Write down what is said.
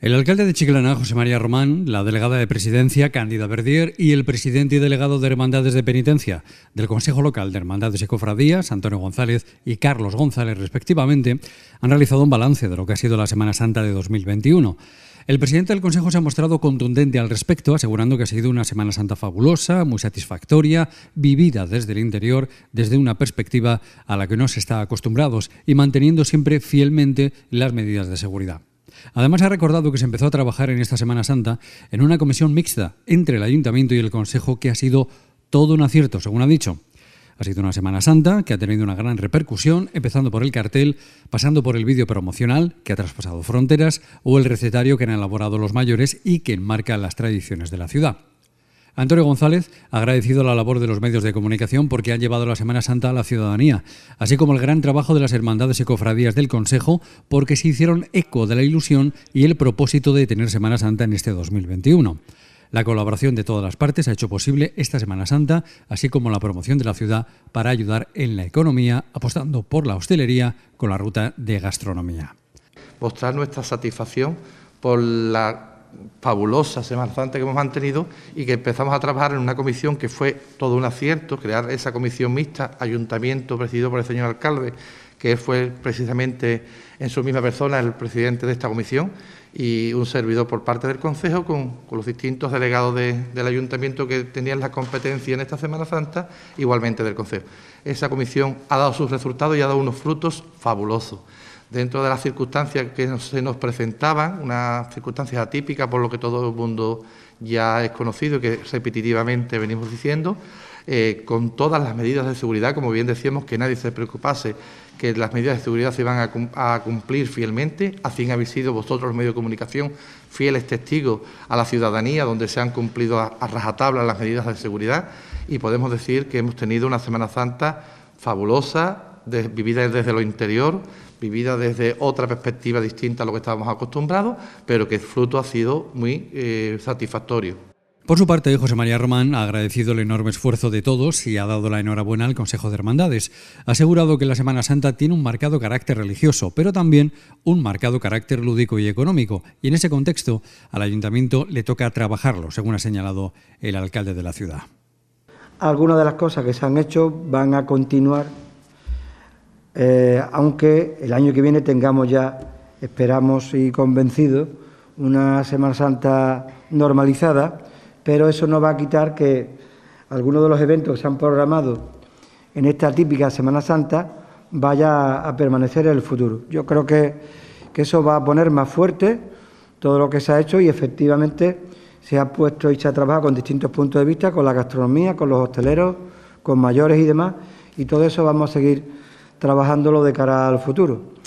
El alcalde de Chiclana, José María Román, la delegada de Presidencia, Cándida Verdier, y el presidente y delegado de Hermandades de Penitencia del Consejo Local de Hermandades y Cofradías, Antonio González y Carlos González, respectivamente, han realizado un balance de lo que ha sido la Semana Santa de 2021. El presidente del Consejo se ha mostrado contundente al respecto, asegurando que ha sido una Semana Santa fabulosa, muy satisfactoria, vivida desde el interior, desde una perspectiva a la que no se está acostumbrados y manteniendo siempre fielmente las medidas de seguridad. Además, ha recordado que se empezó a trabajar en esta Semana Santa en una comisión mixta entre el Ayuntamiento y el Consejo que ha sido todo un acierto, según ha dicho. Ha sido una Semana Santa que ha tenido una gran repercusión, empezando por el cartel, pasando por el vídeo promocional que ha traspasado fronteras o el recetario que han elaborado los mayores y que enmarca las tradiciones de la ciudad. Antonio González ha agradecido la labor de los medios de comunicación porque han llevado la Semana Santa a la ciudadanía, así como el gran trabajo de las hermandades y cofradías del Consejo porque se hicieron eco de la ilusión y el propósito de tener Semana Santa en este 2021. La colaboración de todas las partes ha hecho posible esta Semana Santa, así como la promoción de la ciudad para ayudar en la economía, apostando por la hostelería con la ruta de gastronomía. Mostrar nuestra satisfacción por la fabulosa Semana Santa que hemos mantenido y que empezamos a trabajar en una comisión que fue todo un acierto, crear esa comisión mixta, ayuntamiento presidido por el señor alcalde, que fue precisamente en su misma persona el presidente de esta comisión, y un servidor por parte del Consejo con, los distintos delegados del ayuntamiento que tenían la competencia en esta Semana Santa, igualmente del Consejo. Esa comisión ha dado sus resultados y ha dado unos frutos fabulosos dentro de las circunstancias que se nos presentaban, una circunstancia atípica, por lo que todo el mundo ya es conocido y que repetitivamente venimos diciendo, eh, con todas las medidas de seguridad, como bien decíamos, que nadie se preocupase, que las medidas de seguridad se iban a, cumplir fielmente, así habéis sido vosotros los medios de comunicación fieles testigos a la ciudadanía, donde se han cumplido a rajatabla las medidas de seguridad y podemos decir que hemos tenido una Semana Santa fabulosa, de, vivida desde lo interior, vivida desde otra perspectiva distinta a lo que estábamos acostumbrados, pero que el fruto ha sido muy eh, satisfactorio. Por su parte, José María Román ha agradecido el enorme esfuerzo de todos y ha dado la enhorabuena al Consejo de Hermandades. Ha asegurado que la Semana Santa tiene un marcado carácter religioso, pero también un marcado carácter lúdico y económico, y en ese contexto al ayuntamiento le toca trabajarlo, según ha señalado el alcalde de la ciudad. Algunas de las cosas que se han hecho van a continuar eh, aunque el año que viene tengamos ya, esperamos y convencidos, una Semana Santa normalizada, pero eso no va a quitar que algunos de los eventos que se han programado en esta típica Semana Santa vaya a permanecer en el futuro. Yo creo que, que eso va a poner más fuerte todo lo que se ha hecho y efectivamente se ha puesto y se ha trabajado con distintos puntos de vista, con la gastronomía, con los hosteleros, con mayores y demás, y todo eso vamos a seguir trabajándolo de cara al futuro.